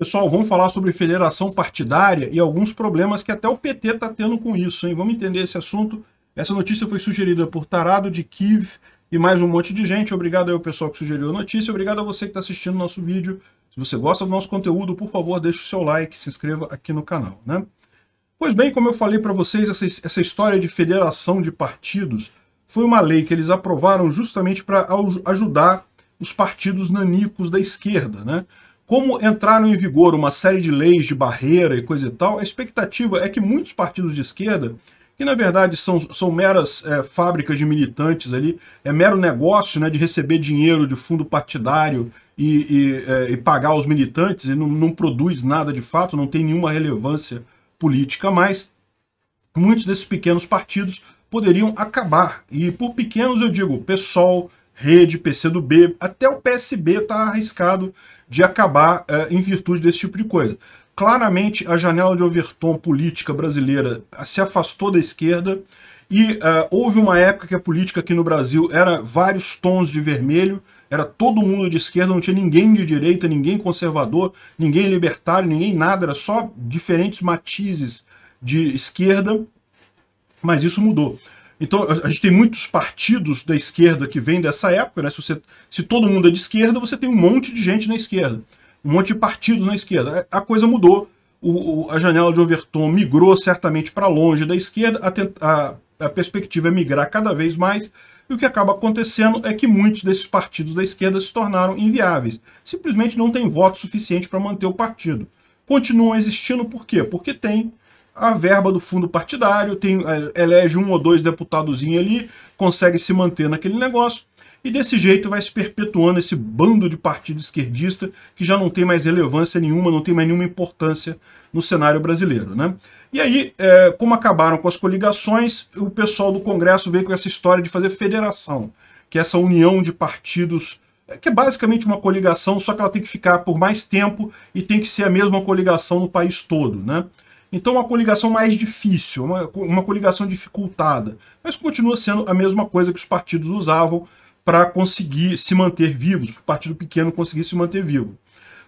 Pessoal, vamos falar sobre federação partidária e alguns problemas que até o PT está tendo com isso, hein? Vamos entender esse assunto. Essa notícia foi sugerida por Tarado de Kiev e mais um monte de gente. Obrigado aí ao pessoal que sugeriu a notícia. Obrigado a você que está assistindo o nosso vídeo. Se você gosta do nosso conteúdo, por favor, deixe o seu like, se inscreva aqui no canal, né? Pois bem, como eu falei para vocês, essa, essa história de federação de partidos foi uma lei que eles aprovaram justamente para ajudar os partidos nanicos da esquerda, né? Como entraram em vigor uma série de leis de barreira e coisa e tal, a expectativa é que muitos partidos de esquerda, que na verdade são, são meras é, fábricas de militantes ali, é mero negócio né, de receber dinheiro de fundo partidário e, e, é, e pagar os militantes, e não, não produz nada de fato, não tem nenhuma relevância política mais, muitos desses pequenos partidos poderiam acabar. E por pequenos eu digo PSOL, Rede, PCdoB, até o PSB está arriscado de acabar é, em virtude desse tipo de coisa. Claramente, a janela de Overton política brasileira se afastou da esquerda e é, houve uma época que a política aqui no Brasil era vários tons de vermelho, era todo mundo de esquerda, não tinha ninguém de direita, ninguém conservador, ninguém libertário, ninguém nada, era só diferentes matizes de esquerda, mas isso mudou. Então, a gente tem muitos partidos da esquerda que vêm dessa época, né? Se, você, se todo mundo é de esquerda, você tem um monte de gente na esquerda, um monte de partidos na esquerda. É, a coisa mudou. O, o, a janela de Overton migrou certamente para longe da esquerda, a, a, a perspectiva é migrar cada vez mais, e o que acaba acontecendo é que muitos desses partidos da esquerda se tornaram inviáveis. Simplesmente não tem voto suficiente para manter o partido. Continuam existindo por quê? Porque tem a verba do fundo partidário, tem, é, elege um ou dois deputadozinhos ali, consegue se manter naquele negócio, e desse jeito vai se perpetuando esse bando de partido esquerdista que já não tem mais relevância nenhuma, não tem mais nenhuma importância no cenário brasileiro. Né? E aí, é, como acabaram com as coligações, o pessoal do Congresso veio com essa história de fazer federação, que é essa união de partidos é, que é basicamente uma coligação, só que ela tem que ficar por mais tempo e tem que ser a mesma coligação no país todo, né? Então, uma coligação mais difícil, uma, uma coligação dificultada, mas continua sendo a mesma coisa que os partidos usavam para conseguir se manter vivos, para o partido pequeno conseguir se manter vivo.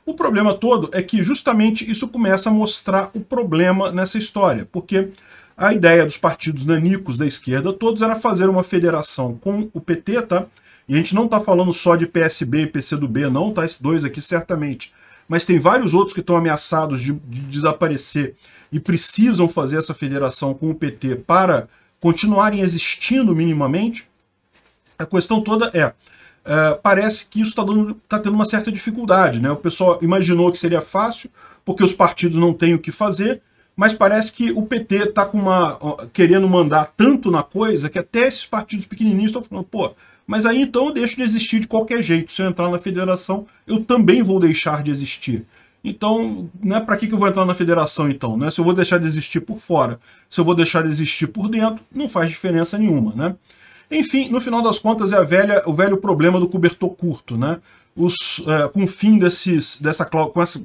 O problema todo é que justamente isso começa a mostrar o problema nessa história, porque a ideia dos partidos nanicos da esquerda todos era fazer uma federação com o PT, tá? E a gente não está falando só de PSB e PCdoB, não, tá? Esses dois aqui certamente. Mas tem vários outros que estão ameaçados de, de desaparecer e precisam fazer essa federação com o PT para continuarem existindo minimamente, a questão toda é, é parece que isso está tá tendo uma certa dificuldade. Né? O pessoal imaginou que seria fácil, porque os partidos não têm o que fazer, mas parece que o PT está querendo mandar tanto na coisa que até esses partidos pequenininhos estão falando, pô, mas aí então eu deixo de existir de qualquer jeito. Se eu entrar na federação, eu também vou deixar de existir. Então, né, para que, que eu vou entrar na federação então? Né? Se eu vou deixar de existir por fora, se eu vou deixar de existir por dentro, não faz diferença nenhuma. Né? Enfim, no final das contas, é a velha, o velho problema do cobertor curto. Né? Os, é, com o fim desses, dessa cláusula, com, essa,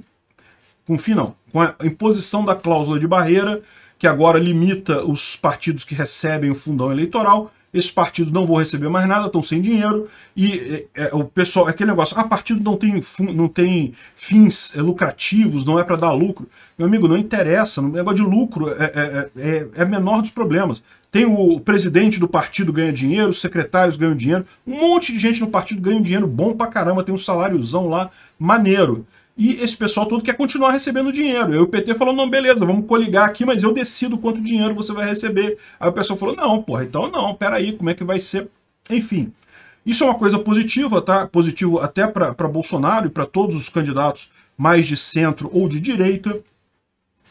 com o fim não, com a imposição da cláusula de barreira, que agora limita os partidos que recebem o fundão eleitoral, esse partido não vou receber mais nada, estão sem dinheiro, e é, é, o pessoal, aquele negócio, ah, partido não tem, não tem fins é, lucrativos, não é para dar lucro. Meu amigo, não interessa, o negócio de lucro é, é, é, é, é menor dos problemas. Tem o presidente do partido ganha dinheiro, os secretários ganham dinheiro, um monte de gente no partido ganha dinheiro bom pra caramba, tem um saláriozão lá maneiro e esse pessoal todo quer continuar recebendo dinheiro. Aí o PT falou, não, beleza, vamos coligar aqui, mas eu decido quanto dinheiro você vai receber. Aí o pessoal falou, não, porra, então não, peraí, como é que vai ser? Enfim, isso é uma coisa positiva, tá? Positivo até para Bolsonaro e para todos os candidatos mais de centro ou de direita,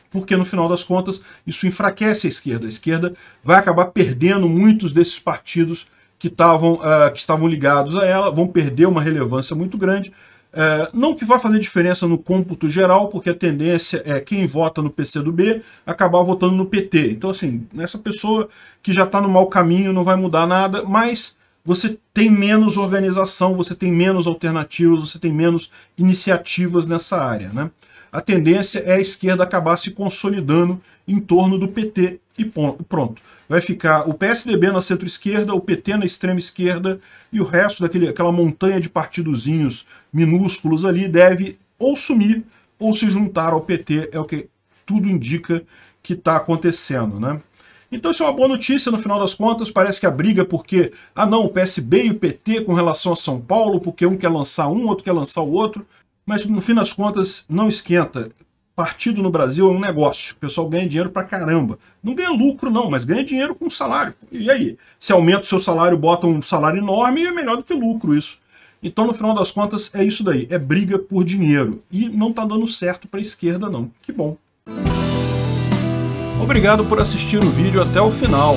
porque no final das contas isso enfraquece a esquerda. A esquerda vai acabar perdendo muitos desses partidos que, tavam, uh, que estavam ligados a ela, vão perder uma relevância muito grande, é, não que vá fazer diferença no cômputo geral, porque a tendência é quem vota no PCdoB acabar votando no PT. Então, assim, essa pessoa que já está no mau caminho não vai mudar nada, mas você tem menos organização, você tem menos alternativas, você tem menos iniciativas nessa área. Né? a tendência é a esquerda acabar se consolidando em torno do PT e pronto. Vai ficar o PSDB na centro-esquerda, o PT na extrema-esquerda e o resto daquela montanha de partidozinhos minúsculos ali deve ou sumir ou se juntar ao PT, é o que tudo indica que está acontecendo, né? Então isso é uma boa notícia, no final das contas, parece que a briga é porque, ah não, o PSB e o PT com relação a São Paulo, porque um quer lançar um, outro quer lançar o outro, mas no fim das contas, não esquenta. Partido no Brasil é um negócio. O pessoal ganha dinheiro pra caramba. Não ganha lucro, não, mas ganha dinheiro com salário. E aí? Se aumenta o seu salário, bota um salário enorme, é melhor do que lucro isso. Então, no final das contas, é isso daí. É briga por dinheiro. E não tá dando certo pra esquerda, não. Que bom. Obrigado por assistir o vídeo até o final.